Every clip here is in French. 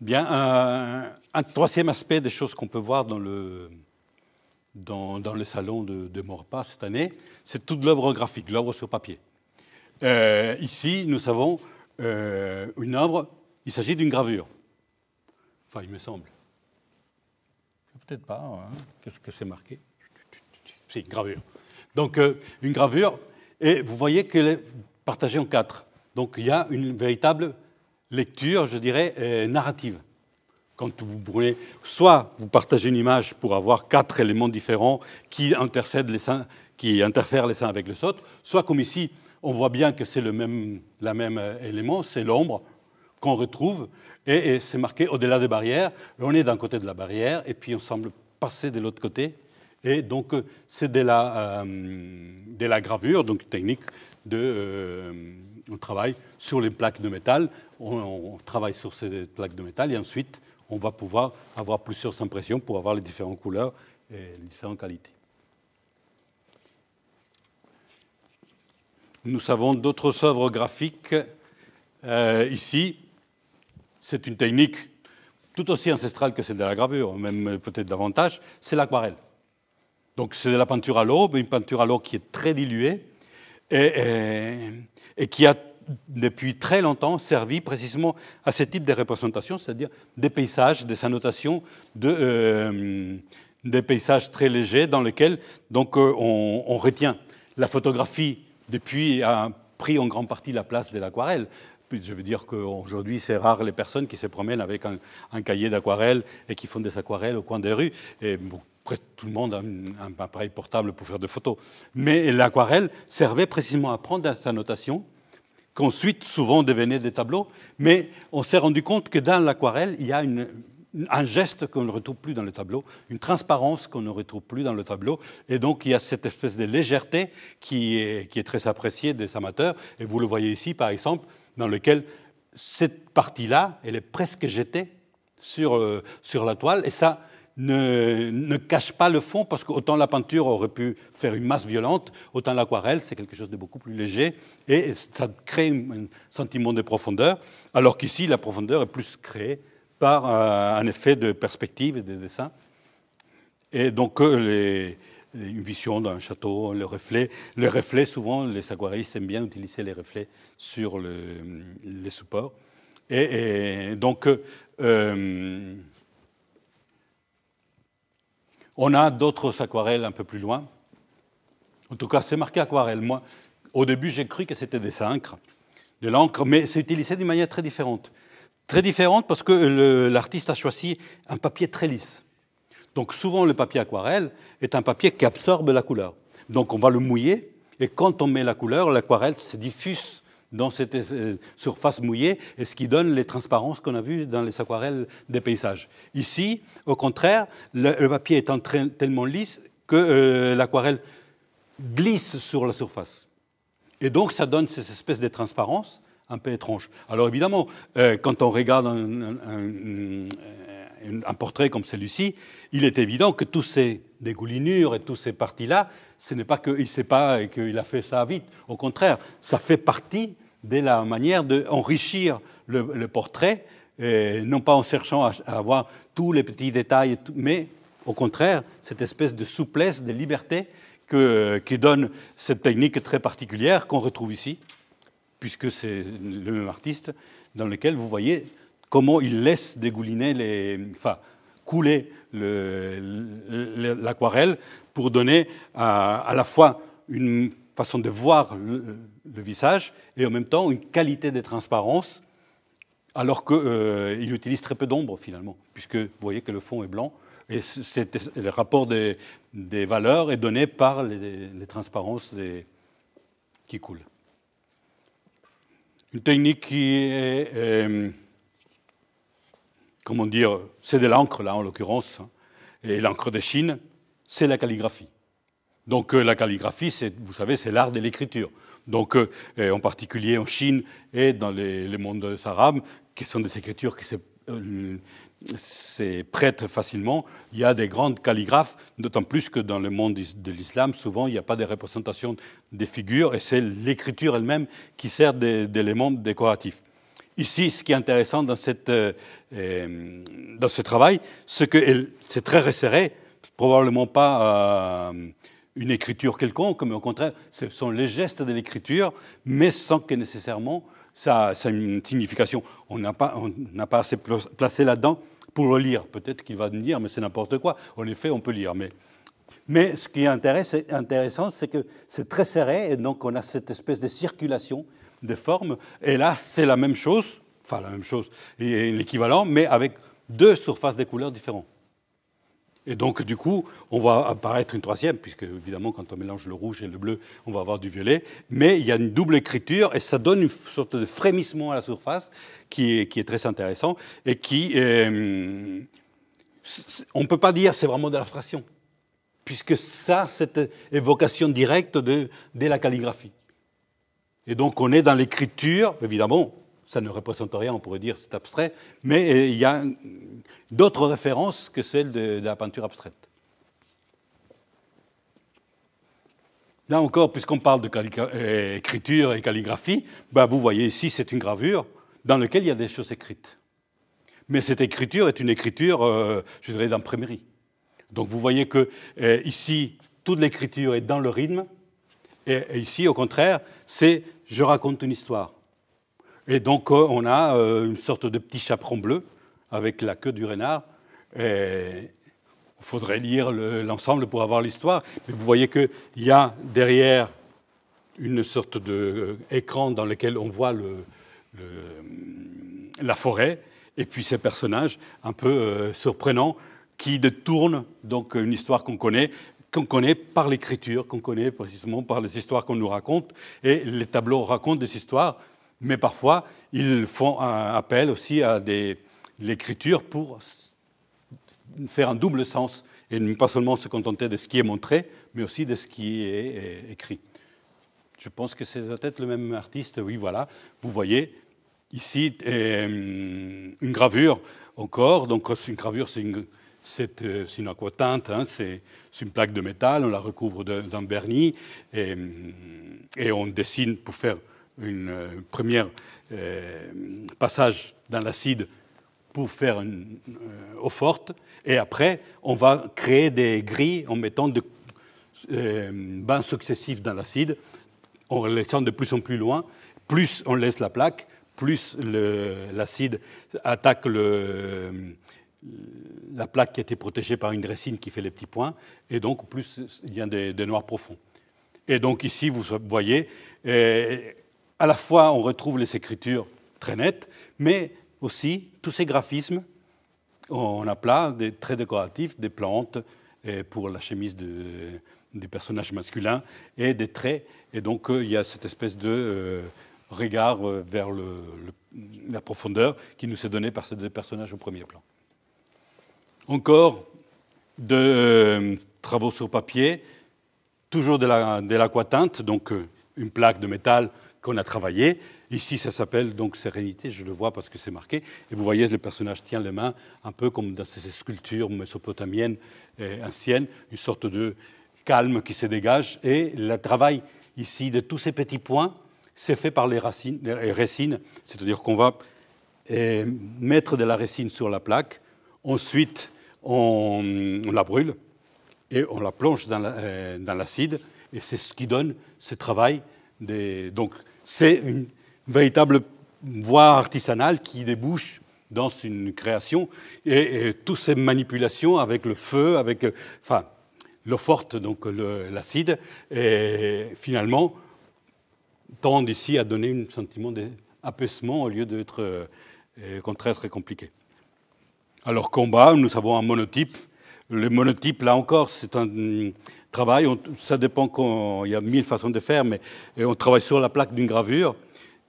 Bien, un, troisième aspect des choses qu'on peut voir dans le, dans, le salon de, Maurepas cette année, c'est toute l'œuvre graphique, l'œuvre sur papier. Euh, ici, nous avons euh, une œuvre, il s'agit d'une gravure. Enfin, il me semble. Peut-être pas, hein. qu'est-ce que c'est marqué C'est une gravure. Donc, euh, une gravure, et vous voyez qu'elle est partagée en quatre. Donc, il y a une véritable lecture, je dirais, euh, narrative. Quand vous brûlez, soit vous partagez une image pour avoir quatre éléments différents qui, interfèrent les uns avec les autres, soit comme ici, on voit bien que c'est le même, euh, élément, c'est l'ombre qu'on retrouve, et c'est marqué au-delà des barrières. On est d'un côté de la barrière, et puis on semble passer de l'autre côté. Et donc, euh, c'est euh, de, la, gravure, donc technique de. Euh, on travaille sur les plaques de métal, on, travaille sur ces plaques de métal et ensuite on va pouvoir avoir plusieurs impressions pour avoir les différentes couleurs et les différentes qualités. Nous avons d'autres œuvres graphiques ici. C'est une technique tout aussi ancestrale que celle de la gravure, même peut-être davantage, c'est l'aquarelle. Donc c'est de la peinture à l'eau, mais une peinture à l'eau qui est très diluée et, et, qui a depuis très longtemps servi précisément à ce type de représentation, c'est-à-dire des paysages, des annotations, de, euh, des paysages très légers dans lesquels donc, euh, on, retient la photographie depuis a pris en grande partie la place de l'aquarelle. Je veux dire qu'aujourd'hui, c'est rare les personnes qui se promènent avec un, cahier d'aquarelle et qui font des aquarelles au coin des rues. Et presque tout le monde a un, appareil portable pour faire des photos. Mais l'aquarelle servait précisément à prendre sa notation, qu'ensuite souvent devenait des tableaux. Mais on s'est rendu compte que dans l'aquarelle, il y a un geste qu'on ne retrouve plus dans le tableau, une transparence qu'on ne retrouve plus dans le tableau. Et donc il y a cette espèce de légèreté qui est, très appréciée des amateurs. Et vous le voyez ici, par exemple, dans lequel cette partie-là, elle est presque jetée sur, euh, sur la toile. Et ça, ne, cache pas le fond, parce qu'autant la peinture aurait pu faire une masse violente, autant l'aquarelle, c'est quelque chose de beaucoup plus léger, et ça crée un sentiment de profondeur, alors qu'ici, la profondeur est plus créée par euh, un effet de perspective et de dessin. Et donc, euh, une vision d'un château, le reflet. Le reflet, souvent, les aquarellistes aiment bien utiliser les reflets sur les supports. Et, donc, euh, on a d'autres aquarelles un peu plus loin. En tout cas, c'est marqué aquarelle. Moi, au début, j'ai cru que c'était des encres, de l'encre, mais c'est utilisé d'une manière très différente. Très différente parce que l'artiste a choisi un papier très lisse. Donc souvent, le papier aquarelle est un papier qui absorbe la couleur. Donc on va le mouiller, et quand on met la couleur, l'aquarelle se diffuse dans cette euh, surface mouillée et ce qui donne les transparences qu'on a vues dans les aquarelles des paysages. Ici, au contraire, le, papier est tellement lisse que euh, l'aquarelle glisse sur la surface. Et donc ça donne ces espèces de transparence un peu étranges. Alors évidemment, euh, quand on regarde un, portrait comme celui-ci, il est évident que tous ces dégoulinures et toutes ces parties-là, ce n'est pas qu'il ne sait pas et qu'il a fait ça vite. Au contraire, ça fait partie de la manière d'enrichir le, le, portrait, non pas en cherchant à, avoir tous les petits détails, mais au contraire, cette espèce de souplesse, de liberté que, qui donne cette technique très particulière qu'on retrouve ici, puisque c'est le même artiste, dans lequel vous voyez comment il laisse dégouliner les. Enfin, couler l'aquarelle pour donner à, à, la fois une façon de voir le visage et en même temps une qualité des transparence, alors qu'il euh, utilise très peu d'ombre finalement, puisque vous voyez que le fond est blanc. Et le rapport des, valeurs est donné par les, transparences qui coulent. Une technique qui est, euh, comment dire, c'est de l'encre là en l'occurrence, hein, et l'encre de Chine, c'est la calligraphie. Donc euh, la calligraphie, vous savez, c'est l'art de l'écriture. Donc euh, en particulier en Chine et dans les, mondes arabes, qui sont des écritures qui euh, se prêtent facilement. Il y a des grandes calligraphes, d'autant plus que dans le monde de l'islam, souvent, il n'y a pas de représentation des figures, et c'est l'écriture elle-même qui sert d'élément décoratif. Ici, ce qui est intéressant dans, ce travail, c'est que c'est très resserré, probablement pas une écriture quelconque, mais au contraire, ce sont les gestes de l'écriture, mais sans que nécessairement ça, ait une signification. On n'a pas, assez placé là-dedans pour le lire. Peut-être qu'il va dire, mais c'est n'importe quoi. En effet, on peut lire. Mais, mais ce qui est intéressant, c'est que c'est très serré, et donc on a cette espèce de circulation des formes. Et là, c'est la même chose, enfin la même chose, l'équivalent, mais avec deux surfaces de couleurs différentes. Et donc, du coup, on va apparaître une troisième, puisque évidemment, quand on mélange le rouge et le bleu, on va avoir du violet. Mais il y a une double écriture et ça donne une sorte de frémissement à la surface qui est, qui est très intéressant et qui. Euh, on ne peut pas dire c'est vraiment de l'abstraction, puisque ça, cette évocation directe de, de la calligraphie. Et donc, on est dans l'écriture, évidemment, ça ne représente rien, on pourrait dire c'est abstrait, mais euh, il y a d'autres références que celles de, la peinture abstraite. Là encore, puisqu'on parle de euh, écriture et calligraphie, bah, vous voyez ici, c'est une gravure dans laquelle il y a des choses écrites. Mais cette écriture est une écriture, euh, je dirais, d'imprimerie. Donc vous voyez que euh, ici, toute l'écriture est dans le rythme, et, ici, au contraire, c'est je raconte une histoire. Et donc on a une sorte de petit chaperon bleu avec la queue du renard. Il faudrait lire l'ensemble pour avoir l'histoire. Mais vous voyez qu'il y a derrière une sorte d'écran euh, dans lequel on voit le, la forêt et puis ces personnages un peu euh, surprenants qui détournent donc une histoire qu'on connaît, qu'on connaît par l'écriture, qu'on connaît précisément par les histoires qu'on nous raconte. Et les tableaux racontent des histoires, mais parfois ils font un appel aussi à des l'écriture pour faire un double sens et ne pas seulement se contenter de ce qui est montré, mais aussi de ce qui est écrit. Je pense que c'est peut-être le même artiste, oui, voilà. Vous voyez ici euh, une gravure encore, donc une gravure, c'est une, euh, une aquatinte, hein, c'est une plaque de métal, on la recouvre d'un vernis et, on dessine pour faire un euh, premier passage dans l'acide pour faire une euh, eau forte, et après, on va créer des grilles en mettant des euh, bains successifs dans l'acide, en laissant de plus en plus loin. Plus on laisse la plaque, plus l'acide attaque la plaque qui a été protégée par une résine qui fait les petits points, et donc plus il y a des, des noirs profonds. Et donc ici, vous voyez, euh, à la fois on retrouve les écritures très nettes, mais aussi tous ces graphismes on a plein des traits décoratifs, des plantes pour la chemise des personnages masculins et des traits. Et donc euh, il y a cette espèce de euh, regard euh, vers la profondeur qui nous est donnée par ces deux personnages au premier plan. Encore de travaux sur papier, toujours de l'aquatinte, donc une plaque de métal qu'on a travaillé. Ici, ça s'appelle donc Sérénité, je le vois parce que c'est marqué. Et vous voyez, le personnage tient les mains, un peu comme dans ces sculptures mésopotamiennes euh, anciennes, une sorte de calme qui se dégage. Et le travail ici de tous ces petits points, c'est fait par les racines, les résines, c'est-à-dire qu'on va euh, mettre de la racine sur la plaque, ensuite on, la brûle et on la plonge euh, dans l'acide, et c'est ce qui donne ce travail. Des, donc, c'est une véritable voie artisanale qui débouche dans une création et, toutes ces manipulations avec le feu, avec enfin, l'eau forte, donc l'acide, finalement tendent ici à donner un sentiment d'apaisement au lieu d'être euh, très compliqué. Alors combat, nous avons un monotype. Le monotype, là encore, c'est un, travaille, ça dépend, il y a mille façons de faire, mais on travaille sur la plaque d'une gravure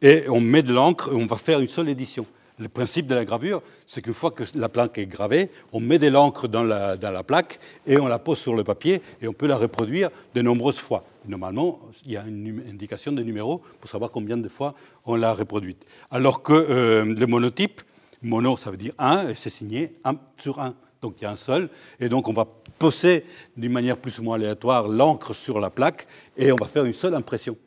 et on met de l'encre et on va faire une seule édition. Le principe de la gravure, c'est qu'une fois que la plaque est gravée, on met de l'encre dans la, dans la, plaque et on la pose sur le papier et on peut la reproduire de nombreuses fois. Normalement, il y a une indication de numéro pour savoir combien de fois on l'a reproduite. Alors que euh, le monotype, mono, ça veut dire 1, c'est signé 1 sur 1 donc il y a un seul, et donc on va poser d'une manière plus ou moins aléatoire l'encre sur la plaque, et on va faire une seule impression.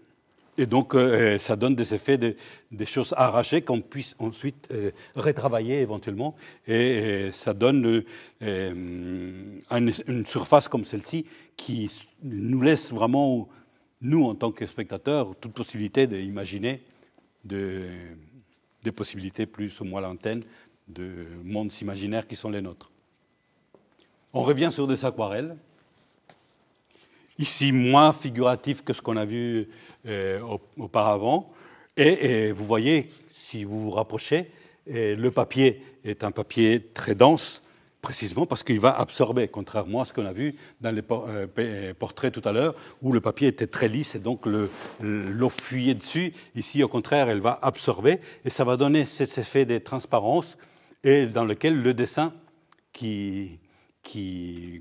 Et donc euh, euh, ça donne des effets, des, choses arrachées qu'on puisse ensuite euh, retravailler éventuellement, et, ça donne une, surface comme celle-ci qui nous laisse vraiment, nous en tant que spectateurs, toute possibilité d'imaginer des possibilités plus ou moins lointaines de mondes imaginaires qui sont les nôtres. On revient sur des aquarelles. Ici, moins figuratif que ce qu'on a vu euh, auparavant. Et, vous voyez, si vous vous rapprochez, euh, le papier est un papier très dense, précisément parce qu'il va absorber, contrairement à ce qu'on a vu dans les euh, portraits tout à l'heure, où le papier était très lisse et donc l'eau fuyait dessus. Ici, au contraire, elle va absorber et ça va donner cet effet de transparence et dans lequel le dessin qui,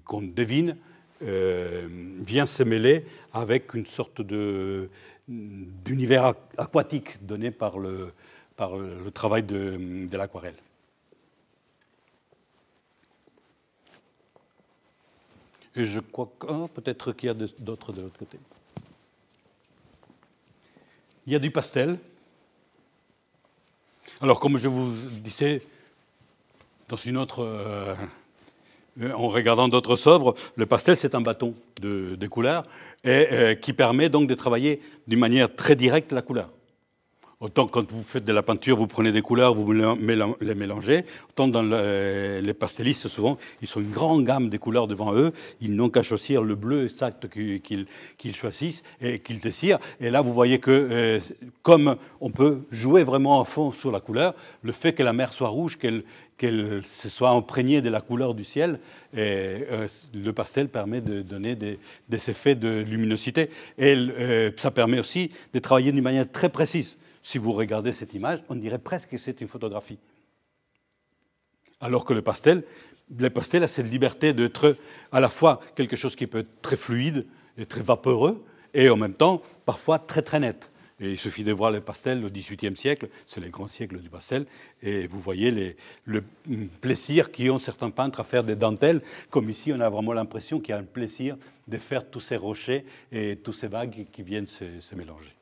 qu'on devine euh, vient se mêler avec une sorte de d'univers aquatique donné par le, par le travail de, l'aquarelle. Et je crois que ah, peut-être qu'il y a d'autres de l'autre côté. Il y a du pastel. Alors, comme je vous disais dans une autre euh, euh, en regardant d'autres œuvres, le pastel, c'est un bâton de, couleurs couleur et, euh, qui permet donc de travailler d'une manière très directe la couleur. Autant quand vous faites de la peinture, vous prenez des couleurs, vous les mélangez. Autant dans les pastellistes, souvent, ils ont une grande gamme de couleurs devant eux. Ils n'ont qu'à choisir le bleu exact qu'ils choisissent et qu'ils désirent. Et là, vous voyez que euh, comme on peut jouer vraiment à fond sur la couleur, le fait que la mer soit rouge, qu'elle se soit imprégnée de la couleur du ciel. Euh, le pastel permet de donner des, effets de luminosité. Et euh, ça permet aussi de travailler d'une manière très précise. Si vous regardez cette image, on dirait presque que c'est une photographie. Alors que le pastel, le pastel a cette liberté d'être à la fois quelque chose qui peut être très fluide et très vaporeux, et en même temps parfois très très net. Et il suffit de voir les pastels au XVIIIe siècle, c'est le grand siècle du pastel, et vous voyez le plaisir qu'ont certains peintres à faire des dentelles, comme ici on a vraiment l'impression qu'il y a un plaisir de faire tous ces rochers et toutes ces vagues qui viennent se mélanger.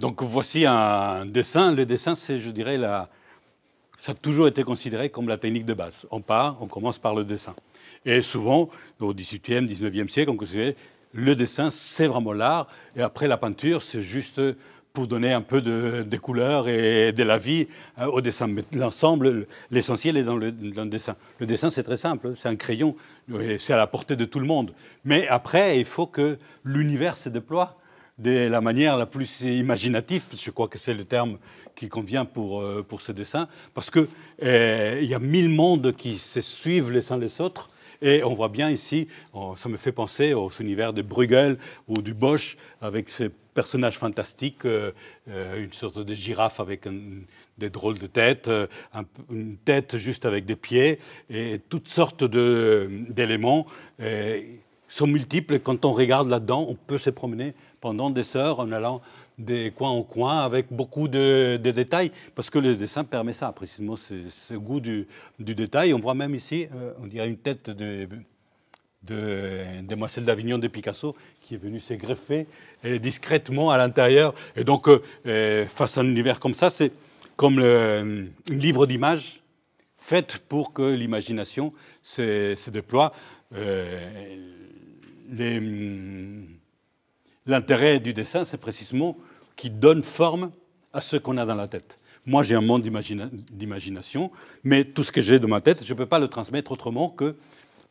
Donc voici un dessin. Le dessin, c'est, je dirais, ça a toujours été considéré comme la technique de base. On part, on commence par le dessin. Et souvent, au XVIIIe, XIXe siècle, on considérait le dessin, c'est vraiment l'art. Et après, la peinture, c'est juste pour donner un peu de, couleurs et de la vie euh, au dessin. Mais l'ensemble, l'essentiel est dans le, dessin. Le dessin, c'est très simple, c'est un crayon, c'est à la portée de tout le monde. Mais après, il faut que l'univers se déploie de la manière la plus imaginative, je crois que c'est le terme qui convient pour, euh, ce dessin, parce qu'il euh, y a mille mondes qui se suivent les uns les autres. Et on voit bien ici, oh, ça me fait penser aux univers de Bruegel ou du Bosch, avec ces personnages fantastiques, euh, une sorte de girafe avec des drôles de têtes, une tête juste avec des pieds, et toutes sortes d'éléments sont multiples. Et quand on regarde là-dedans, on peut se promener pendant des heures en allant des coins en coin avec beaucoup de, détails, parce que le dessin permet ça, précisément ce, goût du, détail. On voit même ici, euh, on dirait une tête de, demoiselle d'Avignon de Picasso qui est venue se greffer euh, discrètement à l'intérieur. Et donc, euh, face à un univers comme ça, c'est comme le, un livre d'images fait pour que l'imagination se, déploie. les L'intérêt du dessin, c'est précisément qu'il donne forme à ce qu'on a dans la tête. Moi, j'ai un monde d'imagination, mais tout ce que j'ai dans ma tête, je ne peux pas le transmettre autrement que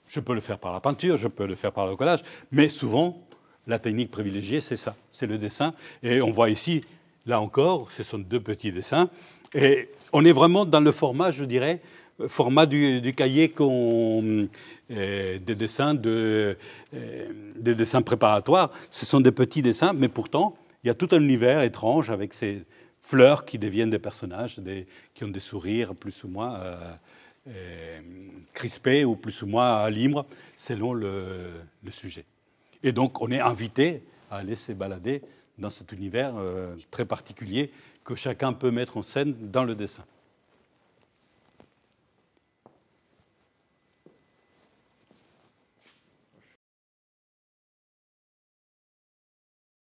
je peux le faire par la peinture, je peux le faire par le collage, mais souvent, la technique privilégiée, c'est ça, c'est le dessin. Et on voit ici, là encore, ce sont deux petits dessins, et on est vraiment dans le format, je dirais, format du, cahier euh, des dessins, euh, des dessins préparatoires. Ce sont des petits dessins, mais pourtant, il y a tout un univers étrange avec ces fleurs qui deviennent des personnages, qui ont des sourires plus ou moins euh, crispés ou plus ou moins libres, selon le, sujet. Et donc, on est invité à aller se balader dans cet univers très particulier que chacun peut mettre en scène dans le dessin.